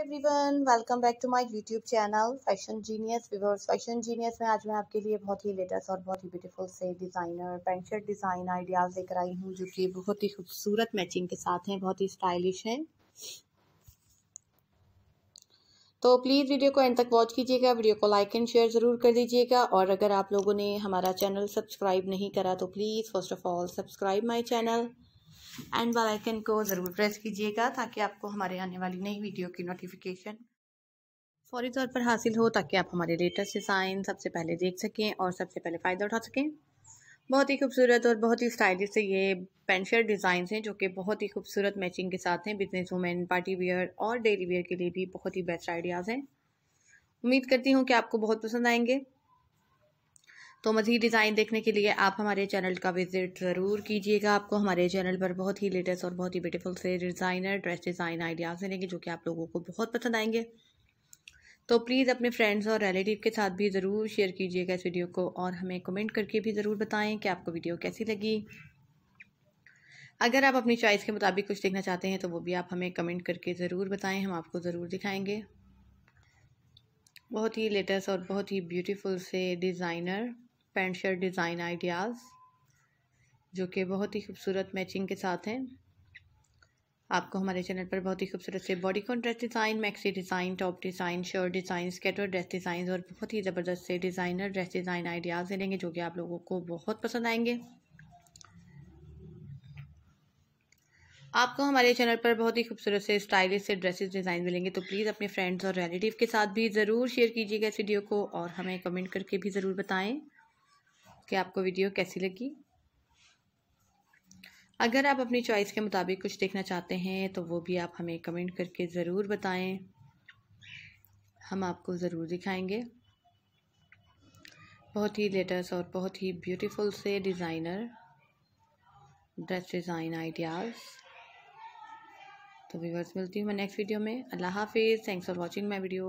everyone welcome back to my YouTube channel fashion genius viewers fashion genius में आज मैं आपके लिए बहुत ही लेटेस्ट और बहुत ही ब्यूटीफुल से designer pant shirt design ideas लेकर आई हूँ जो कि बहुत ही खूबसूरत मैचिंग के साथ हैं बहुत ही स्टाइलिश हैं तो प्लीज़ वीडियो को एंड तक वॉच कीजिएगा वीडियो को लाइक एंड शेयर ज़रूर कर दीजिएगा और अगर आप लोगों ने हमारा चैनल सब्सक्राइब नहीं करा तो please first of all subscribe my channel and bell icon को ज़रूर प्रेस कीजिएगा ताकि आपको हमारे आने वाली नई वीडियो की नोटिफिकेशन फौरी तौर पर हासिल हो ताकि आप हमारे लेटेस्ट डिज़ाइन सबसे पहले देख सकें और सबसे पहले फ़ायदा उठा सकें बहुत ही खूबसूरत और बहुत ही स्टाइलिश से ये पेंट शर्ट डिज़ाइन हैं जो कि बहुत ही खूबसूरत मैचिंग के साथ हैं बिजनेस वुमेन पार्टी वेयर और डेली वेयर के लिए भी बहुत ही बेस्ट आइडियाज़ हैं उम्मीद करती हूँ कि आपको बहुत पसंद आएंगे तो मज़ीद डिज़ाइन देखने के लिए आप हमारे चैनल का विज़िट ज़रूर कीजिएगा आपको हमारे चैनल पर बहुत ही लेटेस्ट और बहुत ही ब्यूटीफुल से डिज़ाइनर ड्रेस डिज़ाइन आइडियाज़ मिलेंगे जो कि आप लोगों को बहुत पसंद आएंगे तो प्लीज़ अपने फ्रेंड्स और रिलेटिव के साथ भी ज़रूर शेयर कीजिएगा इस वीडियो को और हमें कमेंट करके भी ज़रूर बताएं कि आपको वीडियो कैसी लगी अगर आप अपनी चॉइस के मुताबिक कुछ देखना चाहते हैं तो वो भी आप हमें कमेंट करके ज़रूर बताएं हम आपको ज़रूर दिखाएंगे बहुत ही लेटेस्ट और बहुत ही ब्यूटीफुल से designer pant shirt design ideas जो कि बहुत ही खूबसूरत मैचिंग के साथ हैं आपको हमारे चैनल पर बहुत ही खूबसूरत से bodycon dress design maxi design top design shirt design skater dress design और बहुत ही ज़बरदस्त से डिज़ाइनर ड्रेस डिज़ाइन आइडियाज़ मिलेंगे जो कि आप लोगों को बहुत पसंद आएंगे आपको हमारे चैनल पर बहुत ही खूबसूरत से स्टाइलिश से ड्रेसेस डिज़ाइन मिलेंगे तो प्लीज़ अपने फ्रेंड्स और रिलेटिव के साथ भी ज़रूर शेयर कीजिएगा इस वीडियो को और हमें कमेंट करके भी ज़रूर बताएं कि आपको वीडियो कैसी लगी अगर आप अपनी चॉइस के मुताबिक कुछ देखना चाहते हैं तो वो भी आप हमें कमेंट करके ज़रूर बताएं हम आपको ज़रूर दिखाएंगे बहुत ही लेटेस्ट और बहुत ही ब्यूटीफुल से डिज़ाइनर ड्रेस डिज़ाइन आइडियाज़ तो व्यूवर्स मिलती हूँ मैं नेक्स्ट वीडियो में अल्लाह हाफिज़ thanks for watching my video